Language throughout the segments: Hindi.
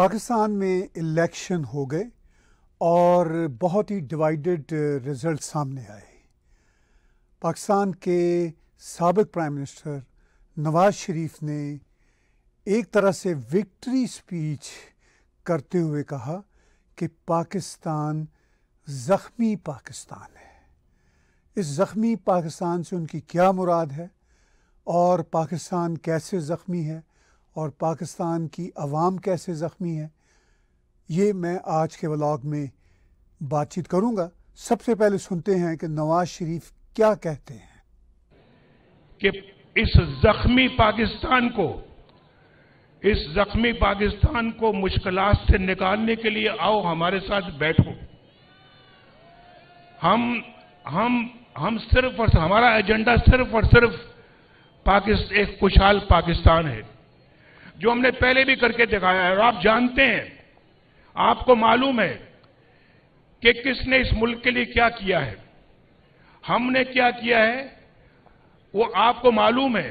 पाकिस्तान में इलेक्शन हो गए और बहुत ही डिवाइडेड रिज़ल्ट सामने आए पाकिस्तान के सबक प्राइम मिनिस्टर नवाज शरीफ ने एक तरह से विक्ट्री स्पीच करते हुए कहा कि पाकिस्तान ज़ख्मी पाकिस्तान है इस ज़ख्मी पाकिस्तान से उनकी क्या मुराद है और पाकिस्तान कैसे ज़ख्मी है और पाकिस्तान की आवाम कैसे ज़ख्मी है ये मैं आज के व्लॉग में बातचीत करूँगा सबसे पहले सुनते हैं कि नवाज शरीफ क्या कहते हैं कि इस जख्मी पाकिस्तान को इस जख्मी पाकिस्तान को मुश्किल से निकालने के लिए आओ हमारे साथ बैठो हम हम हम सिर्फ और हमारा एजेंडा सिर्फ और सिर्फ पाकिस्तान एक खुशहाल पाकिस्तान है जो हमने पहले भी करके दिखाया है और आप जानते हैं आपको मालूम है कि किसने इस मुल्क के लिए क्या किया है हमने क्या किया है वो आपको मालूम है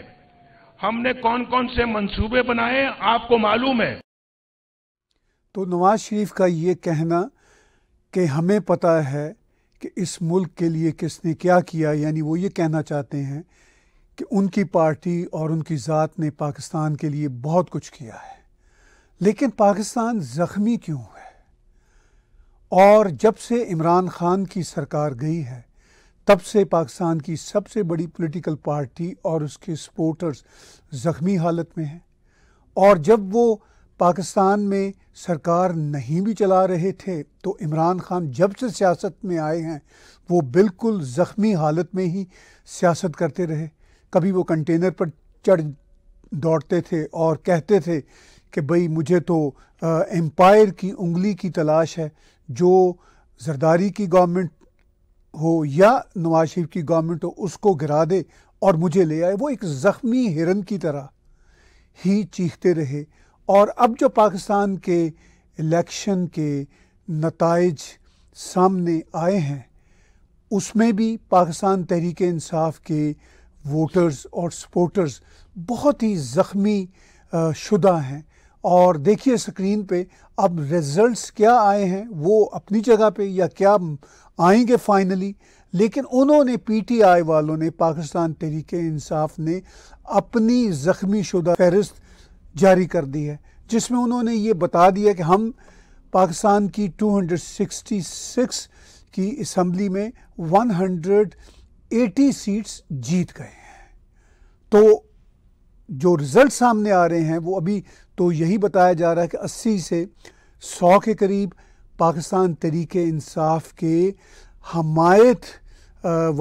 हमने कौन कौन से मंसूबे बनाए आपको मालूम है तो नवाज शरीफ का ये कहना कि हमें पता है कि इस मुल्क के लिए किसने क्या किया यानी वो ये कहना चाहते हैं कि उनकी पार्टी और उनकी ज़ात ने पाकिस्तान के लिए बहुत कुछ किया है लेकिन पाकिस्तान ज़ख्मी क्यों है और जब से इमरान खान की सरकार गई है तब से पाकिस्तान की सबसे बड़ी पॉलिटिकल पार्टी और उसके सपोर्टर्स ज़ख्मी हालत में हैं और जब वो पाकिस्तान में सरकार नहीं भी चला रहे थे तो इमरान खान जब से सियासत में आए हैं वो बिल्कुल ज़ख्मी हालत में ही सियासत करते रहे कभी वो कंटेनर पर चढ़ दौड़ते थे और कहते थे कि भाई मुझे तो एम्पायर की उंगली की तलाश है जो जरदारी की गवर्नमेंट हो या नवाज शरीफ की गवर्नमेंट हो उसको गिरा दे और मुझे ले आए वो एक ज़ख्मी हिरन की तरह ही चीखते रहे और अब जो पाकिस्तान के इलेक्शन के नतज सामने आए हैं उसमें भी पाकिस्तान तहरीक इंसाफ के वोटर्स और सपोर्टर्स बहुत ही ज़ख्मी शुदा हैं और देखिए स्क्रीन पे अब रिजल्ट्स क्या आए हैं वो अपनी जगह पे या क्या आएंगे फाइनली लेकिन उन्होंने पीटीआई वालों ने पाकिस्तान तरीक इंसाफ ने अपनी ज़ख्मी शुदा फहरिस्त जारी कर दी है जिसमें उन्होंने ये बता दिया कि हम पाकिस्तान की 266 की असम्बली में 100 80 सीट्स जीत गए हैं तो जो रिज़ल्ट सामने आ रहे हैं वो अभी तो यही बताया जा रहा है कि 80 से 100 के करीब पाकिस्तान तरीके इंसाफ के हमायत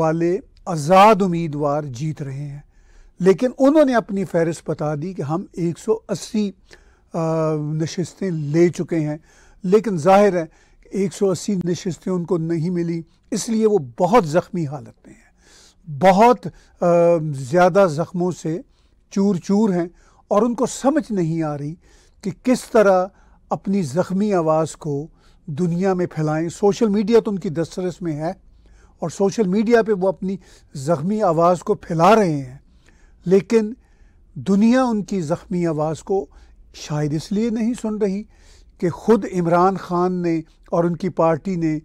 वाले आज़ाद उम्मीदवार जीत रहे हैं लेकिन उन्होंने अपनी फहरिस्त बता दी कि हम 180 नशस्तें ले चुके हैं लेकिन जाहिर है 180 नशस्तें उनको नहीं मिली इसलिए वो बहुत ज़ख्मी हालत में हैं बहुत ज़्यादा ज़ख्मों से चूर चूर हैं और उनको समझ नहीं आ रही कि किस तरह अपनी ज़ख्मी आवाज़ को दुनिया में फैलाएं सोशल मीडिया तो उनकी दस्तरस में है और सोशल मीडिया पे वो अपनी ज़ख्मी आवाज़ को फैला रहे हैं लेकिन दुनिया उनकी ज़ख्मी आवाज़ को शायद इसलिए नहीं सुन रही कि ख़ुद इमरान ख़ान ने और उनकी पार्टी ने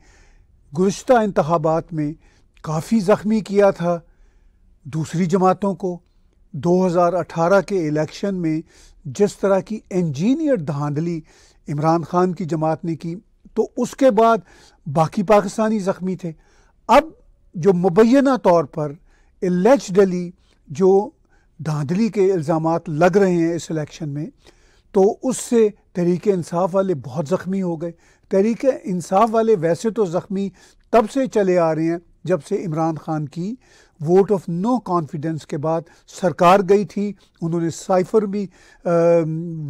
गुज्त इंतबात में काफ़ी ज़ख्मी किया था दूसरी जमातों को 2018 के इलेक्शन में जिस तरह की इंजीनियर धांधली इमरान खान की जमात ने की तो उसके बाद बाकी पाकिस्तानी ज़ख्मी थे अब जो मुबैना तौर पर एलेजडली जो धांधली के इल्ज़ाम लग रहे हैं इस इलेक्शन में तो उससे तहरीक इंसाफ वाले बहुत ज़ख्मी हो गए तहरीक इंसाफ वाले वैसे तो ज़ख्मी तब से चले आ रहे हैं जब से इमरान खान की वोट ऑफ नो कॉन्फिडेंस के बाद सरकार गई थी उन्होंने साइफ़र भी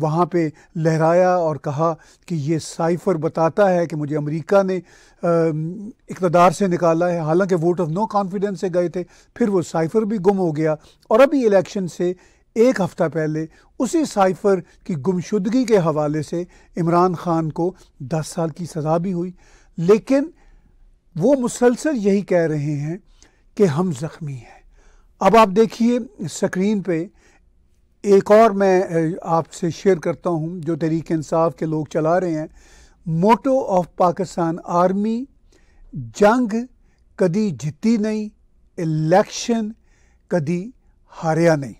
वहाँ पे लहराया और कहा कि ये साइफ़र बताता है कि मुझे अमेरिका ने इकतदार से निकाला है हालांकि वोट ऑफ नो कॉन्फिडेंस से गए थे फिर वो साइफ़र भी गुम हो गया और अभी इलेक्शन से एक हफ़्ता पहले उसी साइफ़र की गुमशुदगी के हवाले से इमरान खान को दस साल की सज़ा भी हुई लेकिन वो मुसलसल यही कह रहे हैं कि हम ज़ख्मी हैं अब आप देखिए स्क्रीन पे एक और मैं आपसे शेयर करता हूँ जो तहरीक इंसाफ के लोग चला रहे हैं मोटो ऑफ पाकिस्तान आर्मी जंग कदी जीती नहीं इलेक्शन कदी हारिया नहीं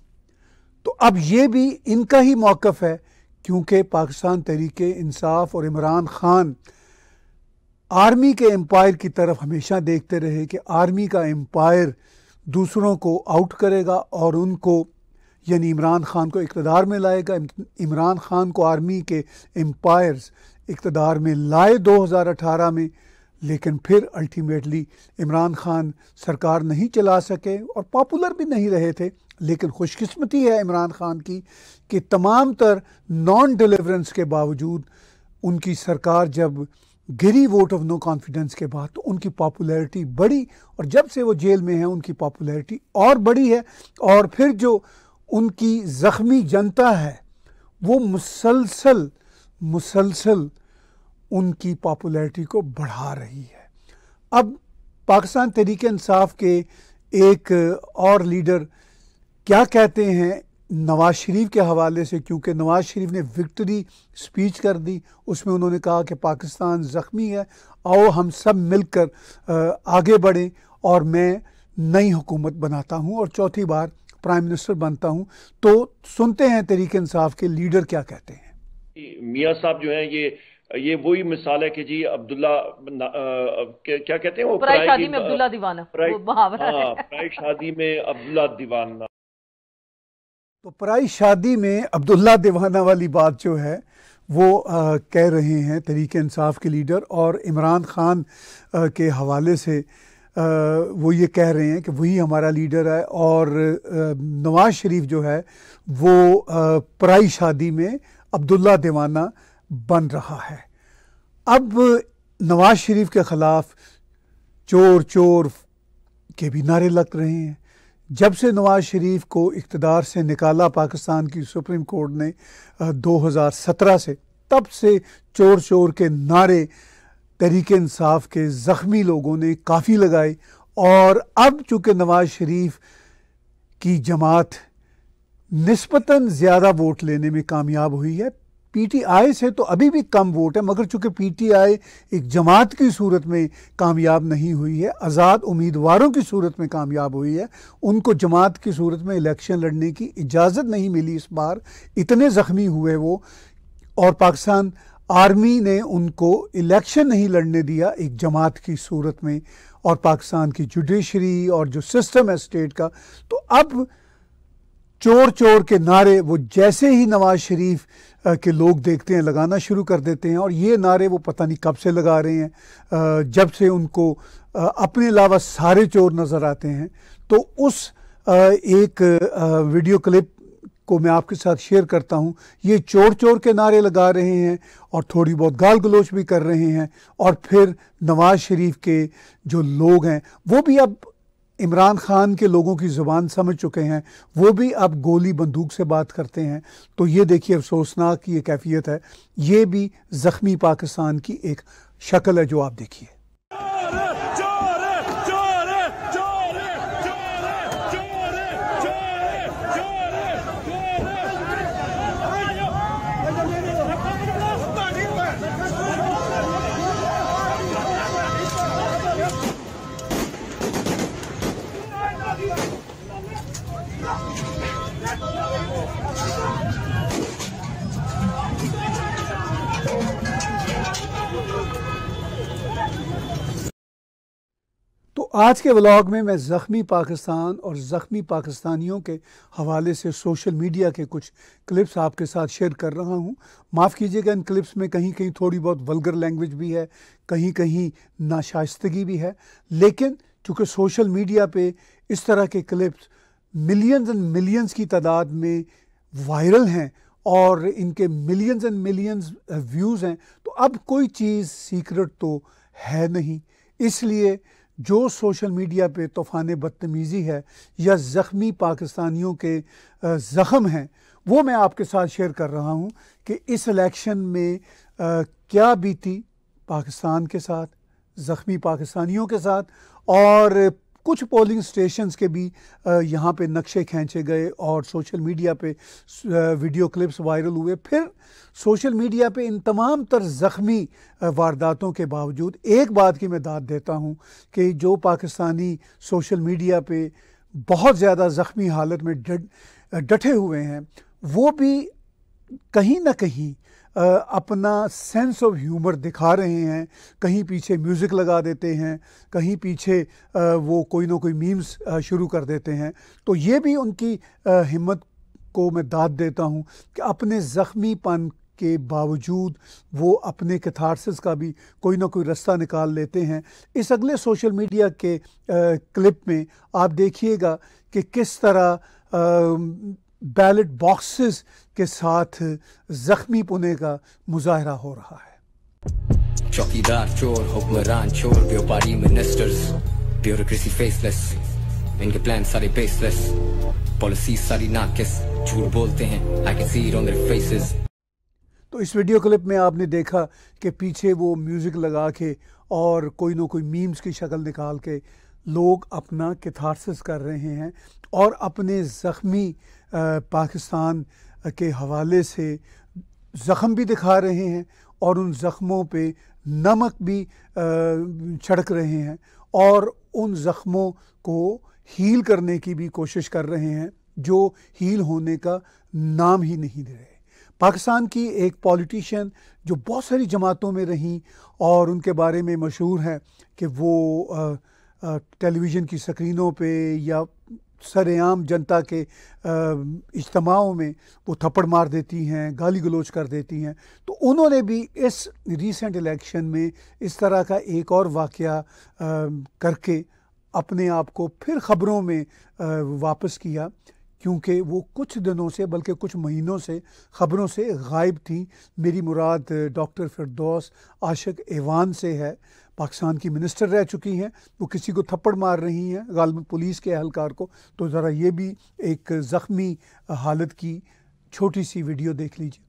तो अब ये भी इनका ही मौक़ है क्योंकि पाकिस्तान तहरीक इंसाफ और इमरान ख़ान आर्मी के एम्पायर की तरफ हमेशा देखते रहे कि आर्मी का एम्पायर दूसरों को आउट करेगा और उनको यानी इमरान खान को इकतदार में लाएगा इमरान खान को आर्मी के एम्पायर्स इकतदार में लाए 2018 में लेकिन फिर अल्टीमेटली इमरान खान सरकार नहीं चला सके और पॉपुलर भी नहीं रहे थे लेकिन खुशकिस्मती है इमरान खान की कि तमाम तर नॉन डिलीवरेंस के बावजूद उनकी सरकार जब गिरी वोट ऑफ नो कॉन्फिडेंस के बाद तो उनकी पॉपुलैरिटी बढ़ी और जब से वो जेल में है उनकी पॉपुलैरिटी और बढ़ी है और फिर जो उनकी ज़ख्मी जनता है वो मुसलसल मुसलसल उनकी पॉपुलैरिटी को बढ़ा रही है अब पाकिस्तान तरीक इंसाफ के एक और लीडर क्या कहते हैं नवाज़ शरीफ के हवाले से क्योंकि नवाज़ शरीफ ने विक्ट्री स्पीच कर दी उसमें उन्होंने कहा कि पाकिस्तान ज़ख्मी है आओ हम सब मिलकर आगे बढ़ें और मैं नई हुकूमत बनाता हूँ और चौथी बार प्राइम मिनिस्टर बनता हूँ तो सुनते हैं तरीके इंसाफ के लीडर क्या कहते हैं मियाँ साहब जो हैं ये ये वही मिसाल है कि जी अब्दुल्ला क्या कहते हैं वो प्राय शादी में अब्दुल्ला दीवाना प्राय हाँ, शादी में अब्दुल्ला दीवाना तो पराई शादी में अब्दुल्ला दीवाना वाली बात जो है वो आ, कह रहे हैं तरीके इंसाफ के लीडर और इमरान खान आ, के हवाले से आ, वो ये कह रहे हैं कि वही हमारा लीडर है और नवाज शरीफ जो है वो पराई शादी में अब्दुल्ला दीवाना बन रहा है अब नवाज शरीफ के ख़िलाफ़ चोर चोर के भी नारे लग रहे हैं जब से नवाज शरीफ को इकतदार से निकाला पाकिस्तान की सुप्रीम कोर्ट ने 2017 से तब से चोर चोर के नारे तरीके इंसाफ के ज़ख्मी लोगों ने काफ़ी लगाए और अब चूँकि नवाज शरीफ की जमात नस्बता ज़्यादा वोट लेने में कामयाब हुई है पीटीआई से तो अभी भी कम वोट है मगर चूंकि पीटीआई एक जमात की सूरत में कामयाब नहीं हुई है आज़ाद उम्मीदवारों की सूरत में कामयाब हुई है उनको जमात की सूरत में इलेक्शन लड़ने की इजाज़त नहीं मिली इस बार इतने ज़ख्मी हुए वो और पाकिस्तान आर्मी ने उनको इलेक्शन नहीं लड़ने दिया एक जमात की सूरत में और पाकिस्तान की जुडिशरी और जो सिस्टम है स्टेट का तो अब चोर चोर के नारे वो जैसे ही नवाज शरीफ के लोग देखते हैं लगाना शुरू कर देते हैं और ये नारे वो पता नहीं कब से लगा रहे हैं जब से उनको अपने अलावा सारे चोर नज़र आते हैं तो उस एक वीडियो क्लिप को मैं आपके साथ शेयर करता हूँ ये चोर चोर के नारे लगा रहे हैं और थोड़ी बहुत गाल गलोच भी कर रहे हैं और फिर नवाज शरीफ के जो लोग हैं वो भी अब इमरान खान के लोगों की ज़ुबान समझ चुके हैं वो भी अब गोली बंदूक से बात करते हैं तो ये देखिए अफसोसनाक ये कैफियत है ये भी ज़ख्मी पाकिस्तान की एक शक्ल है जो आप देखिए आज के व्लॉग में मैं ज़ख्मी पाकिस्तान और ज़ख्मी पाकिस्तानियों के हवाले से सोशल मीडिया के कुछ क्लिप्स आपके साथ शेयर कर रहा हूँ माफ़ कीजिएगा इन क्लिप्स में कहीं कहीं थोड़ी बहुत वल्गर लैंग्वेज भी है कहीं कहीं नाशाइस्तगी भी है लेकिन चूँकि सोशल मीडिया पे इस तरह के क्लिप्स मिलियंस एंड मिलियंस की तादाद में वायरल हैं और इनके मिलियंस एंड मिलियंस व्यूज़ हैं तो अब कोई चीज़ सीक्रेट तो है नहीं इसलिए जो सोशल मीडिया पे तूफ़ान बदतमीज़ी है या ज़ख्मी पाकिस्तानियों के ज़ख़म हैं वो मैं आपके साथ शेयर कर रहा हूँ कि इस इलेक्शन में आ, क्या बीती पाकिस्तान के साथ ज़ख्मी पाकिस्तानियों के साथ और कुछ पोलिंग स्टेशन के भी यहाँ पे नक्शे खींचे गए और सोशल मीडिया पे वीडियो क्लिप्स वायरल हुए फिर सोशल मीडिया पे इन तमाम तर ज़ख्मी वारदातों के बावजूद एक बात की मैं दाद देता हूँ कि जो पाकिस्तानी सोशल मीडिया पे बहुत ज़्यादा ज़ख्मी हालत में डटे हुए हैं वो भी कहीं ना कहीं अपना सेंस ऑफ ह्यूमर दिखा रहे हैं कहीं पीछे म्यूज़िक लगा देते हैं कहीं पीछे वो कोई ना कोई मीम्स शुरू कर देते हैं तो ये भी उनकी हिम्मत को मैं दाद देता हूँ कि अपने ज़ख्मी पन के बावजूद वो अपने कथारसिस का भी कोई ना कोई रास्ता निकाल लेते हैं इस अगले सोशल मीडिया के आ, क्लिप में आप देखिएगा कि किस तरह बैलेट बॉक्सेस के साथ जख्मी पुने का मुजाहरा हो रहा है चौकीदार चोर हुक्मरान चोर व्यापारी मिनिस्टर्स ब्यूरोक्रेसी फेसलेस इनके प्लान सारे बेसलेस पॉलिसी सारी नाकिस झूठ बोलते हैं I can see it on their faces तो इस वीडियो क्लिप में आपने देखा कि पीछे वो म्यूज़िक लगा के और कोई ना कोई मीम्स की शक्ल निकाल के लोग अपना किथारसिस कर रहे हैं और अपने ज़ख्मी पाकिस्तान के हवाले से ज़ख़म भी दिखा रहे हैं और उन ज़ख़मों पे नमक भी छड़क रहे हैं और उन ज़ख़मों को हील करने की भी कोशिश कर रहे हैं जो हील होने का नाम ही नहीं दे रहे पाकिस्तान की एक पॉलिटिशियन जो बहुत सारी जमातों में रहीं और उनके बारे में मशहूर हैं कि वो टेलीविज़न की स्क्रीनों पे या सरेआम जनता के इज्तमाओं में वो थप्पड़ मार देती हैं गाली गलोच कर देती हैं तो उन्होंने भी इस रीसेंट इलेक्शन में इस तरह का एक और वाक़ करके अपने आप को फिर ख़बरों में वापस किया क्योंकि वो कुछ दिनों से बल्कि कुछ महीनों से ख़बरों से गायब थी मेरी मुराद डॉक्टर फिरदौस आशिक ऐवान से है पाकिस्तान की मिनिस्टर रह चुकी हैं वो किसी को थप्पड़ मार रही हैं गालम पुलिस के अहलकार को तो ज़रा ये भी एक ज़ख्मी हालत की छोटी सी वीडियो देख लीजिए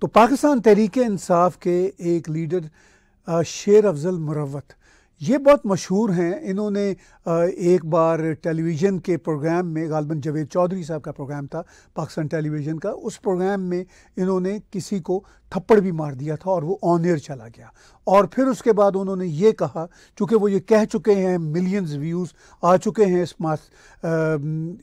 तो पाकिस्तान तहरीक इंसाफ के एक लीडर शेर अफजल मुरवत ये बहुत मशहूर हैं इन्होंने एक बार टेलीविज़न के प्रोग्राम में गालबन जवेद चौधरी साहब का प्रोग्राम था पाकिस्तान टेलीविज़न का उस प्रोग्राम में इन्होंने किसी को थप्पड़ भी मार दिया था और वो ऑन एयर चला गया और फिर उसके बाद उन्होंने ये कहा चूँकि वो ये कह चुके हैं मिलियंस व्यूज़ आ चुके हैं इस मार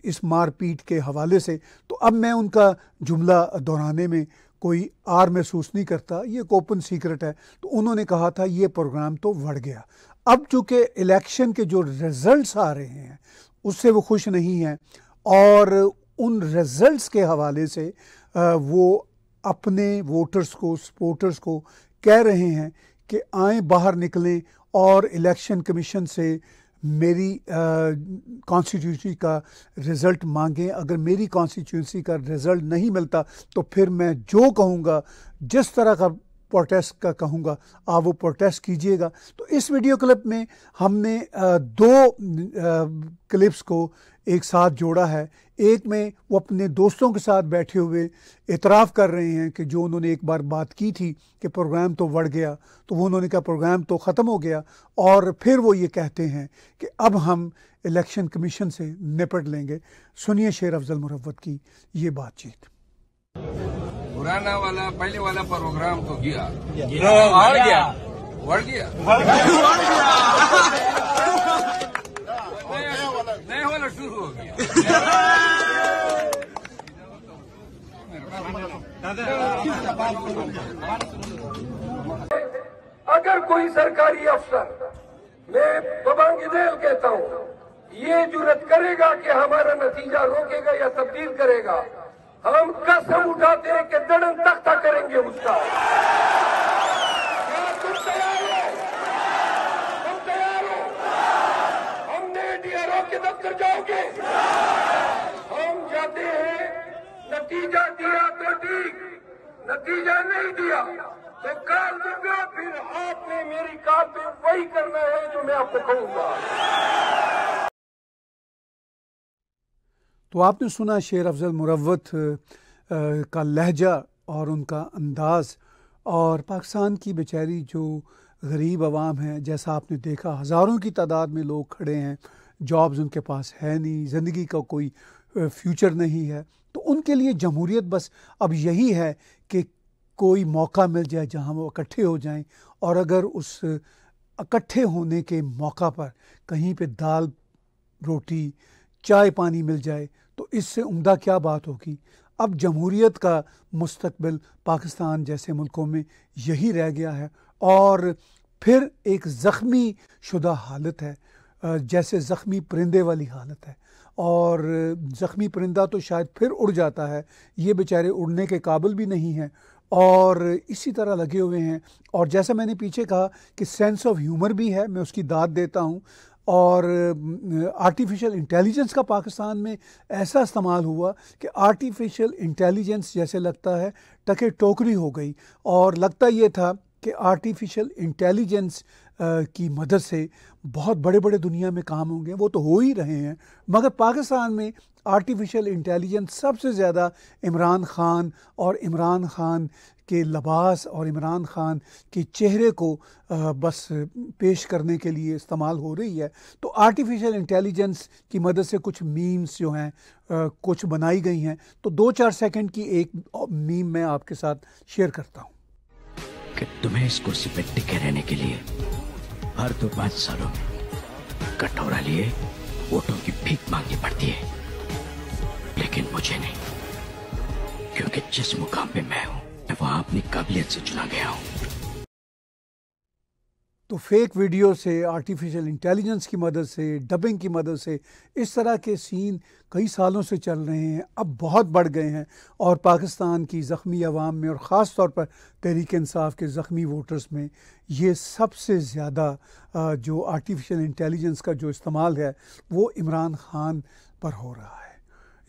इस मारपीट के हवाले से तो अब मैं उनका जुमला दोहराने में कोई आर महसूस नहीं करता ये एक ओपन सीक्रेट है तो उन्होंने कहा था ये प्रोग्राम तो बढ़ गया अब चूँकि इलेक्शन के जो रिज़ल्ट आ रहे हैं उससे वो खुश नहीं हैं और उन रिज़ल्ट के हवाले से वो अपने वोटर्स को सपोर्टर्स को कह रहे हैं कि आए बाहर निकलें और इलेक्शन कमीशन से मेरी कॉन्स्टिट्यूंसी का रिज़ल्ट मांगें अगर मेरी कॉन्स्टिट्यूंसी का रिज़ल्ट नहीं मिलता तो फिर मैं जो कहूँगा जिस तरह का प्रोटेस्ट का कहूँगा आप वो प्रोटेस्ट कीजिएगा तो इस वीडियो क्लिप में हमने दो क्लिप्स को एक साथ जोड़ा है एक में वो अपने दोस्तों के साथ बैठे हुए इतराफ़ कर रहे हैं कि जो उन्होंने एक बार बात की थी कि प्रोग्राम तो बढ़ गया तो वो उन्होंने कहा प्रोग्राम तो ख़त्म हो गया और फिर वो ये कहते हैं कि अब हम इलेक्शन कमीशन से निपट लेंगे सुनिए शेर अफजल मुरवत की ये बातचीत पुराना वाला पहले वाला प्रोग्राम तो गया और गया तो बढ़ गया नया वाला शुरू हो गया अगर कोई सरकारी अफसर मैं बबांग देव कहता हूँ ये जरूरत करेगा कि हमारा नतीजा रोकेगा या तब्दील करेगा हम कसम उठाते हैं कि दड़न तख्ता करेंगे उसका तुम तैयार हो तुम तैयार हो हम नए डीआरओ के दफ्तर जाओगे हम जाते हैं नतीजा दिया तो ठीक नतीजा नहीं दिया तो कर दूंगा फिर आपने मेरी कार पे वही करना है जो मैं आपको कहूंगा तो आपने सुना शेर अफजल मुरवत का लहजा और उनका अंदाज़ और पाकिस्तान की बेचारी जो गरीब आवाम है जैसा आपने देखा हज़ारों की तादाद में लोग खड़े हैं जॉब्स उनके पास है नहीं ज़िंदगी का कोई फ्यूचर नहीं है तो उनके लिए जमहूरीत बस अब यही है कि कोई मौका मिल जाए जहां वो इकट्ठे हो जाएं और अगर उस इकट्ठे होने के मौका पर कहीं पे दाल रोटी चाय पानी मिल जाए तो इससे उमदा क्या बात होगी अब जमहूरीत का मुस्तबिल पाकिस्तान जैसे मुल्कों में यही रह गया है और फिर एक ज़ख्मी शुदा हालत है जैसे ज़ख्मी परिंदे वाली हालत है और ज़ख्मी परिंदा तो शायद फिर उड़ जाता है ये बेचारे उड़ने के काबिल भी नहीं हैं और इसी तरह लगे हुए हैं और जैसा मैंने पीछे कहा कि सेंस ऑफ ह्यूमर भी है मैं उसकी दाद देता हूँ और आर्टिफिशियल इंटेलिजेंस का पाकिस्तान में ऐसा इस्तेमाल हुआ कि आर्टिफिशियल इंटेलिजेंस जैसे लगता है टके टोकरी हो गई और लगता ये था कि आर्टिफिशियल इंटेलिजेंस की मदद से बहुत बड़े बड़े दुनिया में काम होंगे वो तो हो ही रहे हैं मगर पाकिस्तान में आर्टिफिशियल इंटेलिजेंस सबसे ज़्यादा इमरान खान और इमरान खान के लबास और इमरान ख़ान के चेहरे को बस पेश करने के लिए इस्तेमाल हो रही है तो आर्टिफिशियल इंटेलिजेंस की मदद से कुछ मीम्स जो हैं कुछ बनाई गई हैं तो दो चार सेकंड की एक मीम मैं आपके साथ शेयर करता हूँ तुम्हें इस कुर्सी पर टिके रहने के लिए हर दो पाँच सालों में कटोरा लिए वोटों की भीख मांगनी पड़ती है लेकिन मुझे नहीं क्योंकि जिस मुकाम पे मैं हूं मैं वहां अपनी काबिलियत से चुना गया हूं तो फेक वीडियो से आर्टिफिशियल इंटेलिजेंस की मदद से डबिंग की मदद से इस तरह के सीन कई सालों से चल रहे हैं अब बहुत बढ़ गए हैं और पाकिस्तान की ज़ख्मी आवाम में और ख़ास तौर पर तहरीक इंसाफ के ज़ख्मी वोटर्स में ये सबसे ज़्यादा जो आर्टिफिशियल इंटेलिजेंस का जो इस्तेमाल है वो इमरान खान पर हो रहा है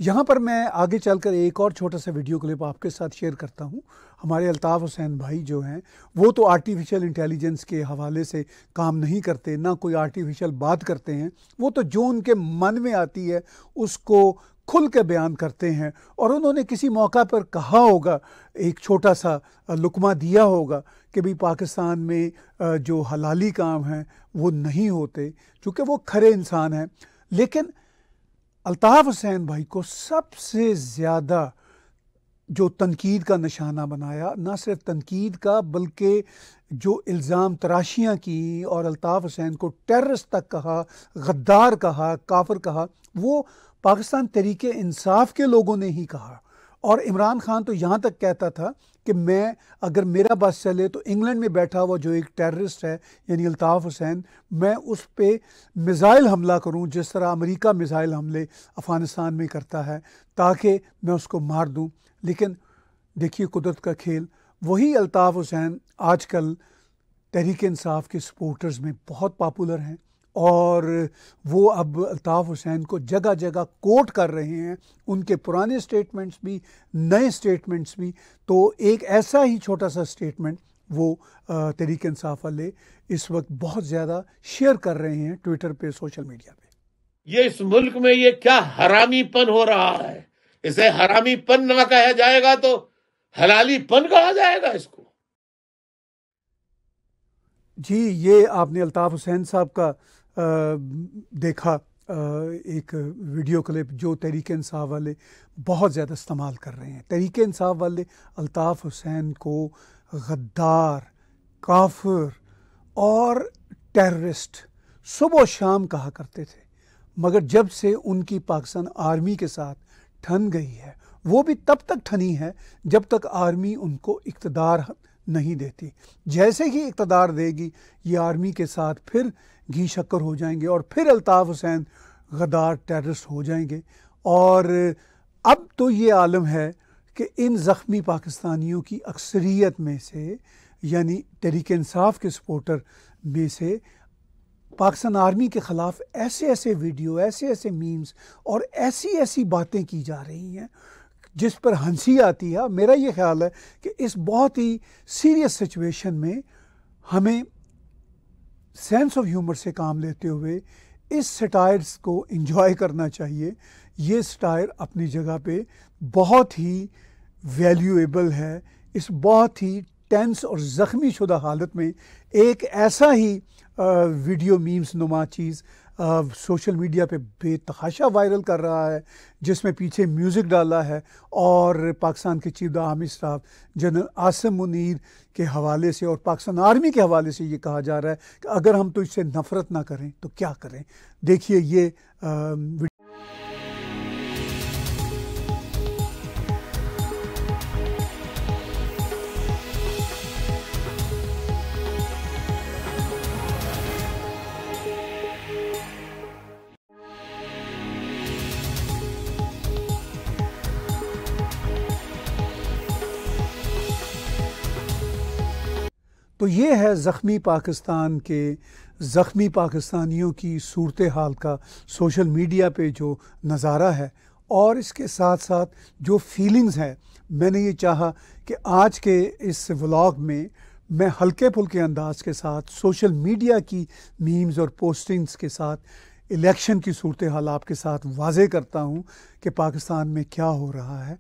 यहाँ पर मैं आगे चलकर एक और छोटा सा वीडियो क्लिप आपके साथ शेयर करता हूँ हमारे अल्ताफ़ हुसैन भाई जो हैं वो तो आर्टिफिशियल इंटेलिजेंस के हवाले से काम नहीं करते ना कोई आर्टिफिशियल बात करते हैं वो तो जो उनके मन में आती है उसको खुल के बयान करते हैं और उन्होंने किसी मौका पर कहा होगा एक छोटा सा लुकमा दिया होगा कि भाई पाकिस्तान में जो हलाली काम हैं वो नहीं होते चूँकि वो खरे इंसान हैं लेकिन अल्ताफ़ हुसैन भाई को सबसे ज़्यादा जो तनकीद का निशाना बनाया ना सिर्फ तनकीद का बल्कि जो इल्ज़ाम तराशियाँ की और अल्ताफ़ हुसैन को टेररिस्ट तक कहा गद्दार कहा काफर कहा वो पाकिस्तान तरीके इंसाफ के लोगों ने ही कहा और इमरान खान तो यहाँ तक कहता था कि मैं अगर मेरा बस चले तो इंग्लैंड में बैठा हुआ जो एक टेररिस्ट है यानी अल्ताफ़ हुसैन मैं उस पर मिज़ाइल हमला करूं जिस तरह अमेरिका मिज़ाइल हमले अफ़गानिस्तान में करता है ताकि मैं उसको मार दूं लेकिन देखिए कुदरत का खेल वही अल्ताफ़ हुसैन आजकल तहरीक इंसाफ के सपोर्टर्स में बहुत पॉपुलर हैं और वो अब अल्ताफ़ हुसैन को जगह जगह कोट कर रहे हैं उनके पुराने स्टेटमेंट्स भी नए स्टेटमेंट्स भी तो एक ऐसा ही छोटा सा स्टेटमेंट वो तहरीक इंसाफ वाले इस वक्त बहुत ज़्यादा शेयर कर रहे हैं ट्विटर पे सोशल मीडिया पे ये इस मुल्क में ये क्या हरामीपन हो रहा है इसे हरामीपन ना कहा जाएगा तो हलालीपन कहा जाएगा इसको जी ये आपने अल्ताफ़ हुसैन साहब का देखा एक वीडियो क्लिप जो तहरीक इंसाफ वाले बहुत ज़्यादा इस्तेमाल कर रहे हैं तहरीक इंसाफ वाले अल्ताफ़ हुसैन को गद्दार काफर और टेररिस्ट सुबह शाम कहा करते थे मगर जब से उनकी पाकिस्तान आर्मी के साथ ठन गई है वो भी तब तक ठनी है जब तक आर्मी उनको इकतदार नहीं देती जैसे ही इकतदार देगी ये आर्मी के साथ फिर घी शक्कर हो जाएंगे और फिर अल्ताफ़ हुसैन गदार टेररिस्ट हो जाएंगे और अब तो ये आलम है कि इन ज़ख्मी पाकिस्तानियों की अक्सरियत में से यानी तहरीक इंसाफ के सपोर्टर में से पाकिस्तान आर्मी के ख़िलाफ़ ऐसे ऐसे वीडियो ऐसे ऐसे मीम्स और ऐसी ऐसी बातें की जा रही हैं जिस पर हंसी आती है मेरा ये ख्याल है कि इस बहुत ही सीरियस सिचुएशन में हमें सेंस ऑफ ह्यूमर से काम लेते हुए इस स्टायर्स को इंजॉय करना चाहिए ये स्टायर अपनी जगह पे बहुत ही वैल्यूएबल है इस बहुत ही टेंस और ज़ख्मी शुदा हालत में एक ऐसा ही वीडियो मीम्स नुमा चीज़ सोशल मीडिया पे बेतहाशा वायरल कर रहा है जिसमें पीछे म्यूज़िक डाला है और पाकिस्तान के chief army staff general Asim Munir के हवाले से और पाकिस्तान आर्मी के हवाले से ये कहा जा रहा है कि अगर हम तो इससे नफ़रत ना करें तो क्या करें देखिए ये आ, तो ये है ज़ख्मी पाकिस्तान के ज़ख्मी पाकिस्तानियों की सूरत हाल का सोशल मीडिया पे जो नज़ारा है और इसके साथ साथ जो फीलिंग्स हैं मैंने ये चाहा कि आज के इस व्लॉग में मैं हल्के फुल्के अंदाज के साथ सोशल मीडिया की मीम्स और पोस्टिंग्स के साथ इलेक्शन की सूरत हाल आपके साथ वाजे करता हूँ कि पाकिस्तान में क्या हो रहा है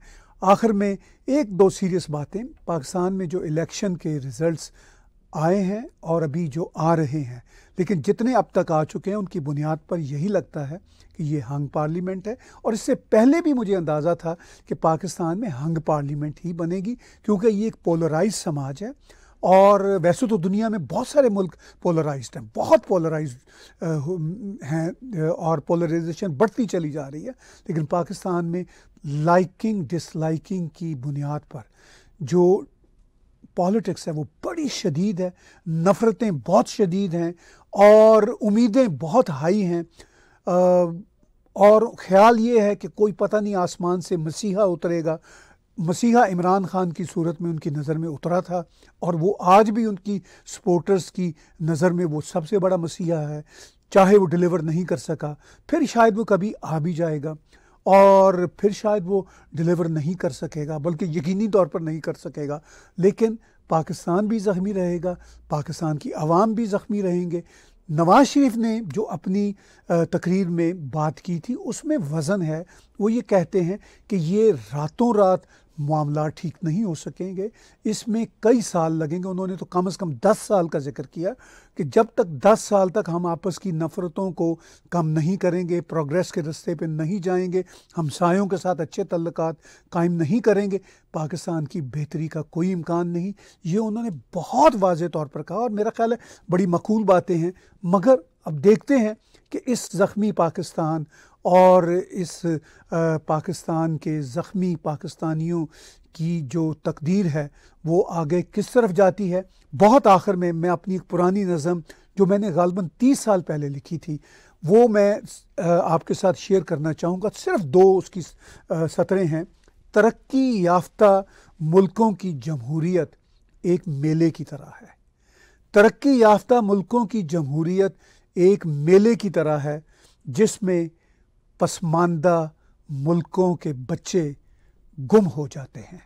आखिर में एक दो सीरियस बातें पाकिस्तान में जो इलेक्शन के रिज़ल्ट आए हैं और अभी जो आ रहे हैं लेकिन जितने अब तक आ चुके हैं उनकी बुनियाद पर यही लगता है कि ये हंग पार्लियामेंट है और इससे पहले भी मुझे अंदाज़ा था कि पाकिस्तान में हंग पार्लियामेंट ही बनेगी क्योंकि ये एक पोलराइज समाज है और वैसे तो दुनिया में बहुत सारे मुल्क पोलराइज हैं बहुत पोलराइज हैं और पोलराइजेशन बढ़ती चली जा रही है लेकिन पाकिस्तान में लाइकिंग डिसलाइकिंग की बुनियाद पर जो पॉलिटिक्स है वो बड़ी शदीद है नफ़रतें बहुत शदीद हैं और उम्मीदें बहुत हाई हैं और ख्याल ये है कि कोई पता नहीं आसमान से मसीहा उतरेगा मसीहा इमरान ख़ान की सूरत में उनकी नज़र में उतरा था और वो आज भी उनकी सपोर्टर्स की नज़र में वो सबसे बड़ा मसीहा है चाहे वो डिलीवर नहीं कर सका फिर शायद वो कभी आ भी जाएगा और फिर शायद वो डिलीवर नहीं कर सकेगा बल्कि यकीनी तौर पर नहीं कर सकेगा लेकिन पाकिस्तान भी ज़ख्मी रहेगा पाकिस्तान की आवाम भी ज़ख्मी रहेंगे नवाज शरीफ ने जो अपनी तकरीर में बात की थी उसमें वज़न है वो ये कहते हैं कि ये रातों रात मामला ठीक नहीं हो सकेंगे इसमें कई साल लगेंगे उन्होंने तो कम से कम दस साल का जिक्र किया कि जब तक दस साल तक हम आपस की नफ़रतों को कम नहीं करेंगे प्रोग्रेस के रस्ते पे नहीं जाएंगे हमसायों के साथ अच्छे तल्लक कायम नहीं करेंगे पाकिस्तान की बेहतरी का कोई इम्कान नहीं ये उन्होंने बहुत वाज तौर पर कहा और मेरा ख्याल है बड़ी मकूल बातें हैं मगर अब देखते हैं कि इस ज़ख्मी पाकिस्तान और इस पाकिस्तान के ज़ख्मी पाकिस्तानियों की जो तकदीर है वो आगे किस तरफ जाती है बहुत आखिर में मैं अपनी एक पुरानी नज़म जो मैंने गालबन तीस साल पहले लिखी थी वो मैं आपके साथ शेयर करना चाहूँगा सिर्फ दो उसकी सतरें हैं तरक्की याफ्ता मुल्कों की जमहूरीत एक मेले की तरह है तरक्की याफ्ता मुल्कों की जमहूरीत एक मेले की तरह है जिसमें पसमानदा मुल्कों के बच्चे गुम हो जाते हैं